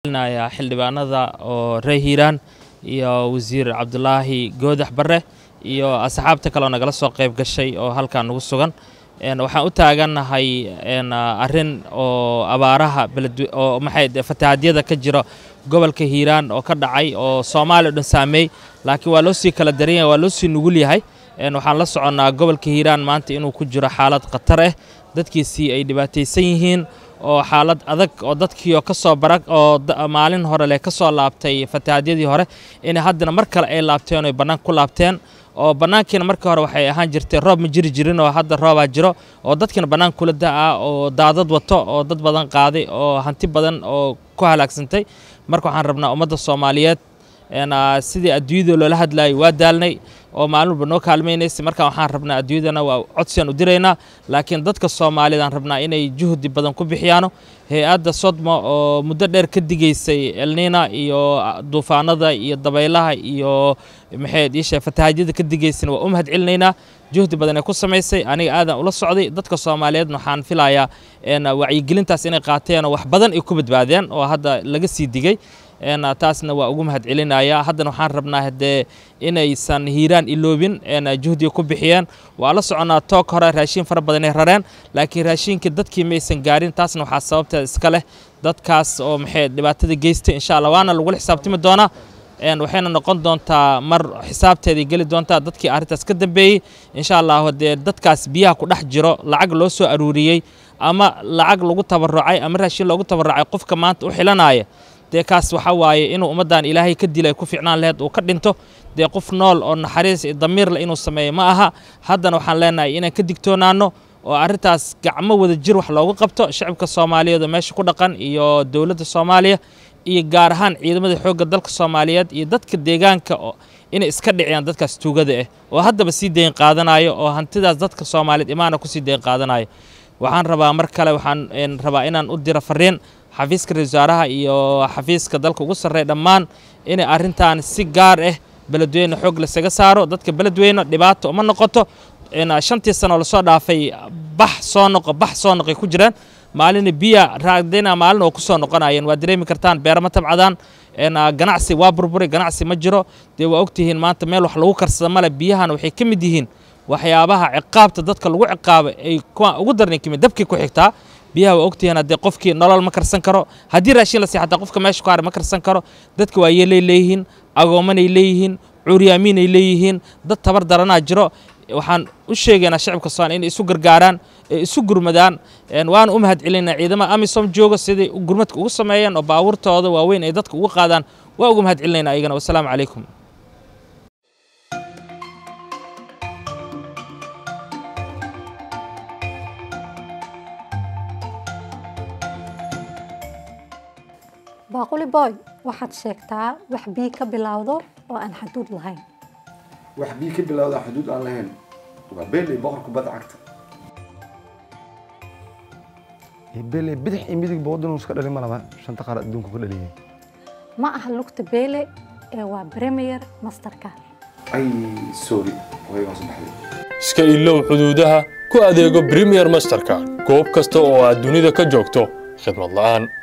xildhibaanada oo reer hiiraan iyo wasiir cabdulaahi goodax barre iyo asxaabta kaleo nagala soo qayb gashay oo halkan nagu sugan waxaan u taagannahay arin oo abaaraha oo maxayd fatahaadyada ka jira gobolka hiiraan oo ka dhacay oo soomaaliya dhan saameey laakiin waa loo sii kala daranya waa loo sii nugul yahay waxaan la soconnaa gobolka hiiraan maanta inuu ku jiro xaalad khatar ah dadkiisii ay dhibaataysan yihiin oo xaalad adag oo dadkiioo kasoo barag oo maalin hore leh ka laabtay fatahaadyadii hore in haddana mar kale ay laabteen oy bannaan ku laabteen oo bannaankiina markii hore waxay ahaan jirtay roob ma jiri jirin oo hadda roobaa jiro oo dadkiina bannaan kula da'aa oo daadad wato oo dad badan qaaday oo hanti badan oo ku halaagsantay marka waxaan rabnaa ummadda soomaaliyeed sidii adduunyada loola hadlaayay waa daalnay oo maalin noo kaalmaynaysay markaa waxaan rabnaa adduunyadana waa codsiaan u diraynaa laakiin dadka soomaalidaan rabnaa inay juhdi badan ku bixiyaano hay-adda sodma oo muddo dheer ka digaysay elnina iyo duufaanada iyo dabaylaha iyo maxayd iisha fatahaadyada ka digaysayna waa u mahad celinaynaa juhdi badan ee ku samaysay aniga aadan ula socday dadka soomaaliyeedna waxaan filayaa wacyigelintaas inay qaateenoo wax badan ay ku badbaadeen oo hadda laga sii digey taasna waa ugu mahad celinaya haddana waxaan rabnaa haddee inaysan hiiraan ayaan iloobin juhdi ku bixiyeen waa la soconaa toog hore raashiin fara badan ay rareen laakiin raashiinkii dadkii maysan gaarin taasna waxaa sababteeda iska leh dadkaas oo maxay dhibaatada geystay insha allah waana lagula xisaabtami doonaa waxayna noqon doontaa mar xisaabteeday geli doontaa dadkii arrintaas ka dambeeyey insha allahu dee dadkaas biyaha ku dhex jiro lacag loo soo aruuriyey ama lacag lagu tabarucay ama raashiin loogu tabarucay qofka maanta u xilanaya dee kaas waxa waaye inuu ummaddan ilaahay ka dilay ku ficnaan laheyd uu ka dhinto dee qof nool oo naxariis iyo damiirle inuu sameeyo ma aha haddana waxaan leenahay inaan ka digtoonaanno oo arrintaas gacmo wada jir wax loogu qabto shacabka soomaaliyeed oo meesha ku dhaqan iyo dowladda soomaaliya iyo gaar ahaan ciidamada xoogga dalka soomaaliyeed iyo dadka deegaanka inay iska dhiciyaan dadkaas tuugada ah eh. oo haddaba sii dayn qaadanayo oo hantidaas dadka soomaaliyeed imaana ku sii qaadanayo waxaan rabaa mar kale waxaan rabaa inaan u diro fariin xafiiska ra-isul iyo xafiiska dalka ugu sarreeya dhammaan inay arrintan si gaar ah beledweyne xoog lasaga saaro dadka beledweyne dhibaato uma noqoto shantii sano lasoo dhaafay bax soo noqo bax soo noqay ku jiraan maalina biya raadina maalin oo kusoo noqonayeen waa dareemi kartaan beerama tabcadaan ganacsi waa burburay ganacsi ma jiro dee waa ogtihiin maanta meel wax lagu karsada male biyahan waxay ka mid yihiin waxyaabaha ciqaabta dadka lagu ciqaaba ay kuwa ugu darnay kamid dabkii ku xigtaa biyaha waa ogtihiin haddee qofkii nolol ma karsan karo haddii raashin la sii xataa qofka meesha ku haray ma karsan karo dadka waayeelay leeyihiin agoommanay leeyihiin curyaamiinay leeyihiin dad tabar daranaa jiro waxaan u sheegaynaa shacabka somaaliya inay isu gargaaraan ee isu gurmadaan waan u mahad celinaynaa ciidamada amisom jooga siday gurmadka ugu sameeyeen oo baabuurtooda waaweyn ay dadka ugu qaadaan waa ugu mahad celinaynaa ayagana wasalaamu calaykum baaquli boy waxaad sheegtaa wax bii ka bilowdo oo aan xaduud lahayn wax bii ka bilowda aan aan lahayn waa beeley boqor kubadda cagta beeley bidix iyo midig ba waddan iska dhalin ma shanta qaar adduunku ka dhaliye ma aha lugta beele ee waa premier masterka ay sorry waygaan soo baxday iska ilow xuduudaha ku adeego premier masterka goob kasta oo aad dunida ka joogto khidmad la'aan